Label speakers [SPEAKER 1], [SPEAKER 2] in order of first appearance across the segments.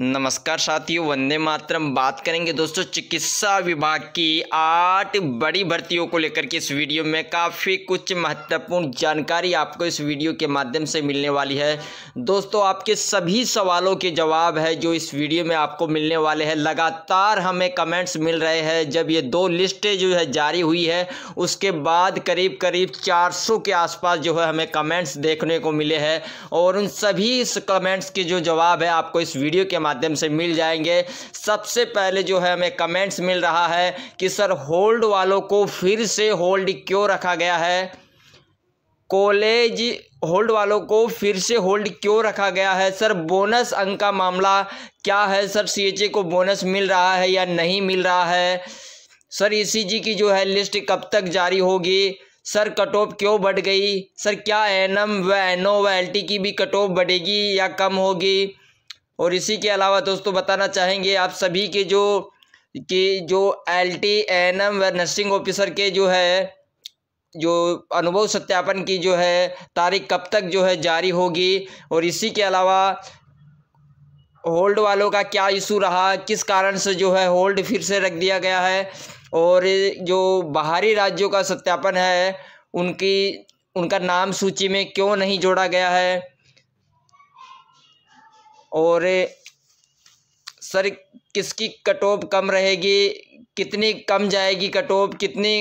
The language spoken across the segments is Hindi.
[SPEAKER 1] नमस्कार साथियों वंदे मातरम बात करेंगे दोस्तों चिकित्सा विभाग की आठ बड़ी भर्तियों को लेकर के इस वीडियो में काफ़ी कुछ महत्वपूर्ण जानकारी आपको इस वीडियो के माध्यम से मिलने वाली है दोस्तों आपके सभी सवालों के जवाब है जो इस वीडियो में आपको मिलने वाले हैं लगातार हमें कमेंट्स मिल रहे हैं जब ये दो लिस्टें जो है जारी हुई है उसके बाद करीब करीब चार के आसपास जो है हमें कमेंट्स देखने को मिले हैं और उन सभी कमेंट्स के जो जवाब है आपको इस वीडियो के माध्यम से मिल जाएंगे सबसे पहले जो है हमें कमेंट्स मिल रहा है कि सर होल्ड वालों को फिर से होल्ड क्यों रखा गया है कॉलेज होल्ड वालों को फिर से होल्ड क्यों रखा गया है सर बोनस अंक का मामला क्या है सर सी को बोनस मिल रहा है या नहीं मिल रहा है सर ई e की जो है लिस्ट कब तक जारी होगी सर कट ऑफ क्यों बढ़ गई सर क्या एनएम व एनओ व एलटी की भी कट ऑफ बढ़ेगी या कम होगी और इसी के अलावा दोस्तों बताना चाहेंगे आप सभी के जो कि जो एल टी एन एम व नर्सिंग ऑफिसर के जो है जो अनुभव सत्यापन की जो है तारीख कब तक जो है जारी होगी और इसी के अलावा होल्ड वालों का क्या इशू रहा किस कारण से जो है होल्ड फिर से रख दिया गया है और जो बाहरी राज्यों का सत्यापन है उनकी उनका नाम सूची में क्यों नहीं जोड़ा गया है और सर किसकी कट ऑफ कम रहेगी कितनी कम जाएगी कट ऑफ कितनी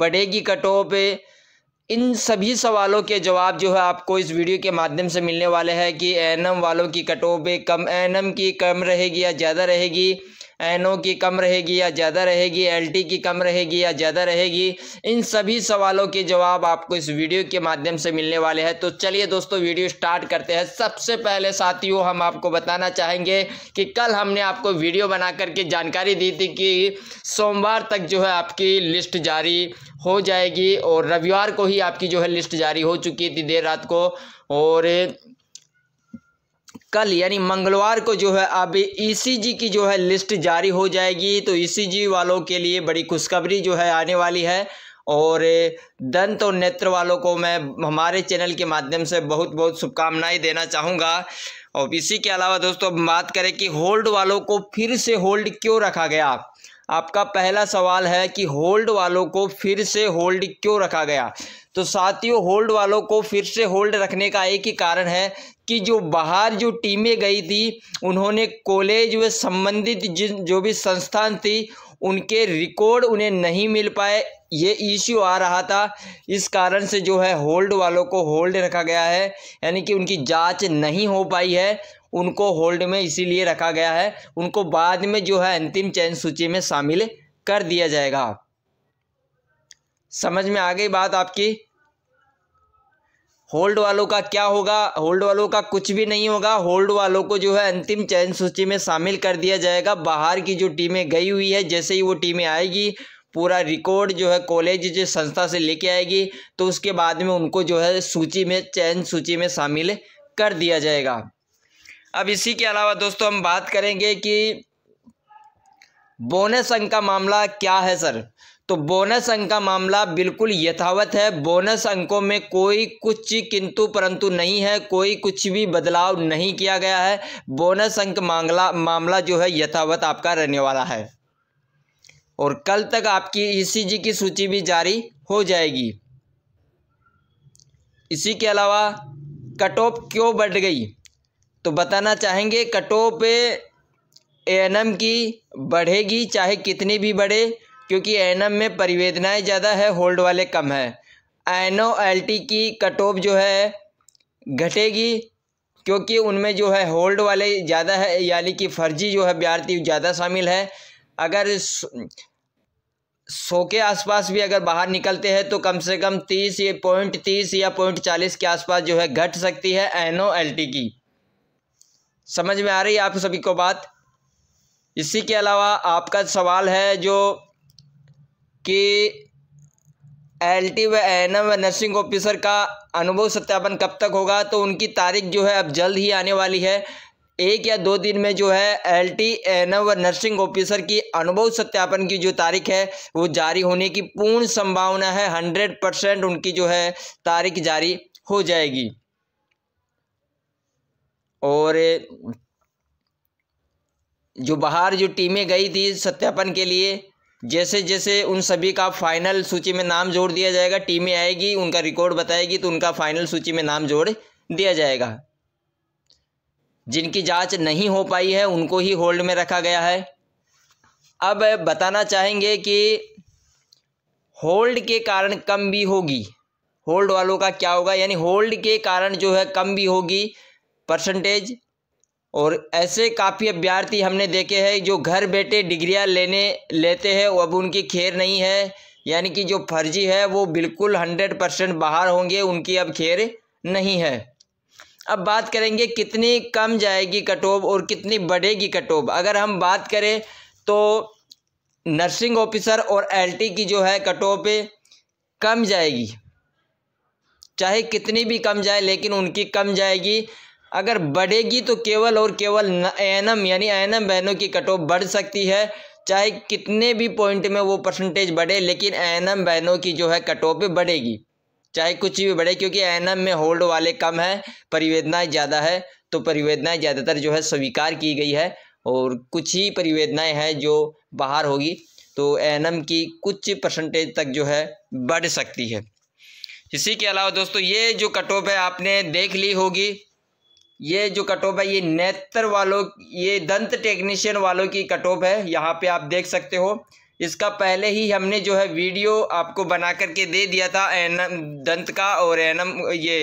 [SPEAKER 1] बढ़ेगी कट ऑफ इन सभी सवालों के जवाब जो है आपको इस वीडियो के माध्यम से मिलने वाले हैं कि एनम वालों की कट ऑफ कम एनम की कम रहेगी या ज़्यादा रहेगी एनओ की कम रहेगी या ज़्यादा रहेगी एलटी की कम रहेगी या ज़्यादा रहेगी इन सभी सवालों के जवाब आपको इस वीडियो के माध्यम से मिलने वाले हैं तो चलिए दोस्तों वीडियो स्टार्ट करते हैं सबसे पहले साथियों हम आपको बताना चाहेंगे कि कल हमने आपको वीडियो बना करके जानकारी दी थी कि सोमवार तक जो है आपकी लिस्ट जारी हो जाएगी और रविवार को ही आपकी जो है लिस्ट जारी हो चुकी थी देर रात को और कल यानी मंगलवार को जो है अब ईसीजी e की जो है लिस्ट जारी हो जाएगी तो ईसीजी e वालों के लिए बड़ी खुशखबरी जो है आने वाली है और दंत और नेत्र वालों को मैं हमारे चैनल के माध्यम से बहुत बहुत शुभकामनाएं देना चाहूँगा और इसी के अलावा दोस्तों बात करें कि होल्ड वालों को फिर से होल्ड क्यों रखा गया आपका पहला सवाल है कि होल्ड वालों को फिर से होल्ड क्यों रखा गया तो साथियों होल्ड वालों को फिर से होल्ड रखने का एक ही कारण है कि जो बाहर जो टीमें गई थी उन्होंने कॉलेज व संबंधित जिन जो भी संस्थान थी उनके रिकॉर्ड उन्हें नहीं मिल पाए ये इश्यू आ रहा था इस कारण से जो है होल्ड वालों को होल्ड रखा गया है यानी कि उनकी जांच नहीं हो पाई है उनको होल्ड में इसीलिए रखा गया है उनको बाद में जो है अंतिम चयन सूची में शामिल कर दिया जाएगा समझ में आ गई बात आपकी होल्ड वालों का क्या होगा होल्ड वालों का कुछ भी नहीं होगा होल्ड वालों को जो है अंतिम चयन सूची में शामिल कर दिया जाएगा बाहर की जो टीमें गई हुई है जैसे ही वो टीमें आएगी पूरा रिकॉर्ड जो है कॉलेज जो संस्था से लेके आएगी तो उसके बाद में उनको जो है सूची में चयन सूची में शामिल कर दिया जाएगा अब इसी के अलावा दोस्तों हम बात करेंगे कि बोनस अंक का मामला क्या है सर तो बोनस अंक का मामला बिल्कुल यथावत है बोनस अंकों में कोई कुछ किंतु परंतु नहीं है कोई कुछ भी बदलाव नहीं किया गया है बोनस अंक मांगला मामला जो है यथावत आपका रहने वाला है और कल तक आपकी ई की सूची भी जारी हो जाएगी इसी के अलावा कट ऑफ क्यों बढ़ गई तो बताना चाहेंगे कटो पे एनम की बढ़ेगी चाहे कितनी भी बढ़े क्योंकि एनम में परिवेदनाएँ ज़्यादा है होल्ड वाले कम है एनो एल टी की कटोप जो है घटेगी क्योंकि उनमें जो है होल्ड वाले ज़्यादा है यानी कि फर्जी जो है विद्यार्थी ज़्यादा शामिल है अगर सौ के आसपास भी अगर बाहर निकलते हैं तो कम से कम तीस या पॉइंट तीस या पॉइंट चालीस के आसपास जो है घट सकती है एनो एल टी की समझ में आ रही है आप सभी को बात इसी के अलावा आपका सवाल है जो कि एल टी व एन एम व नर्सिंग ऑफिसर का अनुभव सत्यापन कब तक होगा तो उनकी तारीख जो है अब जल्द ही आने वाली है एक या दो दिन में जो है एल टी एन व नर्सिंग ऑफिसर की अनुभव सत्यापन की जो तारीख है वो जारी होने की पूर्ण संभावना है हंड्रेड परसेंट उनकी जो है तारीख जारी हो जाएगी और जो बाहर जो टीमें गई थी सत्यापन के लिए जैसे जैसे उन सभी का फाइनल सूची में नाम जोड़ दिया जाएगा टीमें आएगी उनका रिकॉर्ड बताएगी तो उनका फाइनल सूची में नाम जोड़ दिया जाएगा जिनकी जांच नहीं हो पाई है उनको ही होल्ड में रखा गया है अब बताना चाहेंगे कि होल्ड के कारण कम भी होगी होल्ड वालों का क्या होगा यानी होल्ड के कारण जो है कम भी होगी परसेंटेज और ऐसे काफ़ी अभ्यर्थी हमने देखे हैं जो घर बैठे डिग्रियां लेने लेते हैं अब उनकी खेर नहीं है यानी कि जो फर्जी है वो बिल्कुल हंड्रेड परसेंट बाहर होंगे उनकी अब खेर नहीं है अब बात करेंगे कितनी कम जाएगी कटोब और कितनी बढ़ेगी कटोब अगर हम बात करें तो नर्सिंग ऑफिसर और एल की जो है कटोब कम जाएगी चाहे कितनी भी कम जाए लेकिन उनकी कम जाएगी अगर बढ़ेगी तो केवल और केवल एनम यानी एनम बहनों की कट ऑफ बढ़ सकती है चाहे कितने भी पॉइंट में वो परसेंटेज बढ़े लेकिन एनम बहनों की जो है कट ऑफ बढ़ेगी चाहे कुछ भी बढ़े क्योंकि एनम में होल्ड वाले कम है परिवेदनाएँ ज़्यादा है तो परिवेदनाएँ ज़्यादातर जो है स्वीकार की गई है और कुछ ही परिवेदनाएँ हैं जो बाहर होगी तो एनम की कुछ परसेंटेज तक जो है बढ़ सकती है इसी के अलावा दोस्तों ये जो कट ऑफ है आपने देख ली होगी ये जो कट ऑफ है ये नेत्र वालों ये दंत टेक्नीशियन वालों की कट ऑफ है यहाँ पे आप देख सकते हो इसका पहले ही हमने जो है वीडियो आपको बना करके दे दिया था एनम दंत का और एनम ये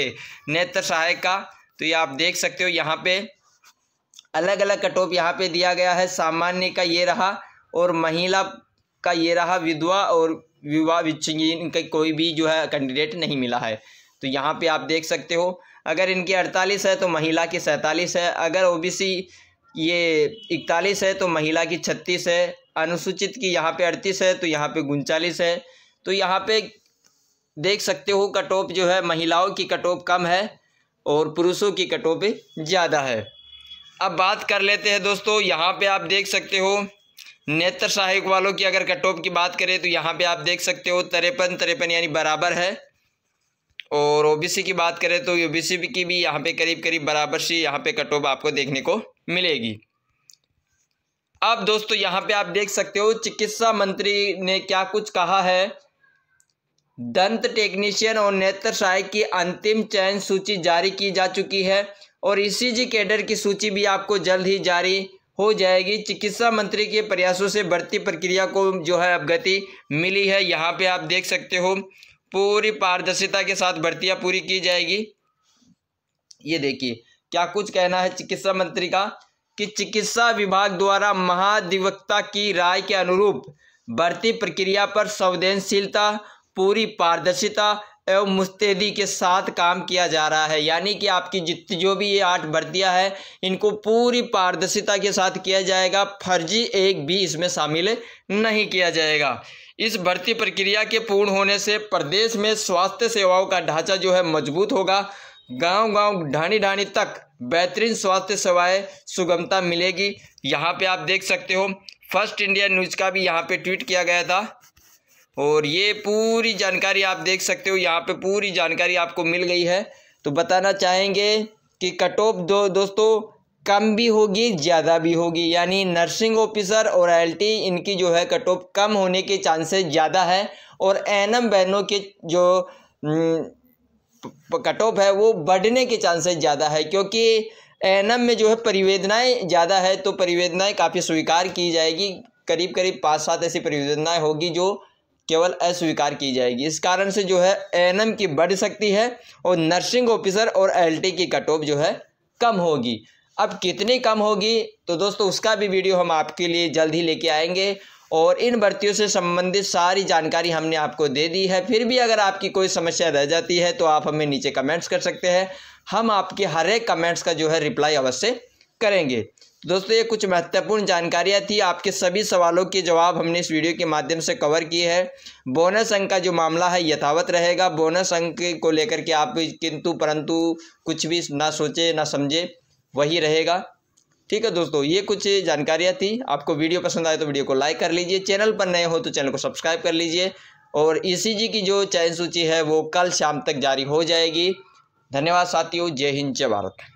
[SPEAKER 1] नेत्र सहायक का तो ये आप देख सकते हो यहाँ पे अलग अलग कट ऑफ यहाँ पे दिया गया है सामान्य का ये रहा और महिला का ये रहा विधवा और विवाह विच्छिन्न का कोई भी जो है कैंडिडेट नहीं मिला है तो यहाँ पे आप देख सकते हो अगर इनकी अड़तालीस है तो महिला की सैंतालीस है अगर ओबीसी ये इकतालीस है तो महिला की छत्तीस है अनुसूचित की यहाँ पे अड़तीस है तो यहाँ पे उनचालीस है तो यहाँ पे देख सकते हो कटोप जो है महिलाओं की कटोप कम है और पुरुषों की कटोप ज़्यादा है अब बात कर लेते हैं दोस्तों यहाँ पे आप देख सकते हो नेत्र सहायक वालों की अगर कटोप की बात करें तो यहाँ पे आप देख सकते हो तरेपन तरेपन यानी बराबर है और ओबीसी की बात करें तो ओबीसी की भी यहाँ पे करीब करीब बराबर सी यहाँ पे कट ऑफ आपको देखने को मिलेगी अब दोस्तों यहाँ पे आप देख सकते हो चिकित्सा मंत्री ने क्या कुछ कहा है दंत टेक्नीशियन और नेत्र सहायक की अंतिम चयन सूची जारी की जा चुकी है और ईसीजी कैडर की सूची भी आपको जल्द ही जारी हो जाएगी चिकित्सा मंत्री के प्रयासों से भर्ती प्रक्रिया को जो है अब गति मिली है यहाँ पे आप देख सकते हो पूरी पारदर्शिता के साथ भर्तियां पूरी की जाएगी ये देखिए क्या कुछ कहना है चिकित्सा मंत्री का कि चिकित्सा विभाग द्वारा महाधिवक्ता की राय के अनुरूप भर्ती प्रक्रिया पर संवेदनशीलता पूरी पारदर्शिता एवं मुस्तैदी के साथ काम किया जा रहा है यानी कि आपकी जितनी जो भी ये आठ भर्तियां हैं इनको पूरी पारदर्शिता के साथ किया जाएगा फर्जी एक भी इसमें शामिल नहीं किया जाएगा इस भर्ती प्रक्रिया के पूर्ण होने से प्रदेश में स्वास्थ्य सेवाओं का ढांचा जो है मजबूत होगा गांव गांव ढाणी ढाणी तक बेहतरीन स्वास्थ्य सेवाएं सुगमता मिलेगी यहाँ पे आप देख सकते हो फर्स्ट इंडिया न्यूज़ का भी यहाँ पे ट्वीट किया गया था और ये पूरी जानकारी आप देख सकते हो यहाँ पे पूरी जानकारी आपको मिल गई है तो बताना चाहेंगे कि कट ऑफ दो दोस्तों कम भी होगी ज़्यादा भी होगी यानी नर्सिंग ऑफिसर और एल इनकी जो है कट ऑफ कम होने के चांसेस ज़्यादा है और एन एम बहनों के जो हम्म, कट ऑफ है वो बढ़ने के चांसेस ज़्यादा है क्योंकि एन एम में जो है परिवेदनाएँ ज़्यादा है तो परिवेदनाएँ काफ़ी स्वीकार की जाएगी करीब करीब पाँच सात ऐसी परिवेदनाएँ होगी जो केवल अस्वीकार की जाएगी इस कारण से जो है एन की बढ़ सकती है और नर्सिंग ऑफिसर और एल की कट ऑफ जो है कम होगी अब कितनी कम होगी तो दोस्तों उसका भी वीडियो हम आपके लिए जल्द ही लेके आएंगे और इन भर्तियों से संबंधित सारी जानकारी हमने आपको दे दी है फिर भी अगर आपकी कोई समस्या रह जाती है तो आप हमें नीचे कमेंट्स कर सकते हैं हम आपके हर एक कमेंट्स का जो है रिप्लाई अवश्य करेंगे दोस्तों ये कुछ महत्वपूर्ण जानकारियाँ थी आपके सभी सवालों के जवाब हमने इस वीडियो के माध्यम से कवर किए हैं बोनस अंक का जो मामला है यथावत रहेगा बोनस अंक को लेकर के आप किंतु परंतु कुछ भी ना सोचे ना समझे वही रहेगा ठीक है दोस्तों ये कुछ जानकारियाँ थी आपको वीडियो पसंद आए तो वीडियो को लाइक कर लीजिए चैनल पर नए हो तो चैनल को सब्सक्राइब कर लीजिए और ई e की जो चयन सूची है वो कल शाम तक जारी हो जाएगी धन्यवाद साथियों जय हिंद जय भारत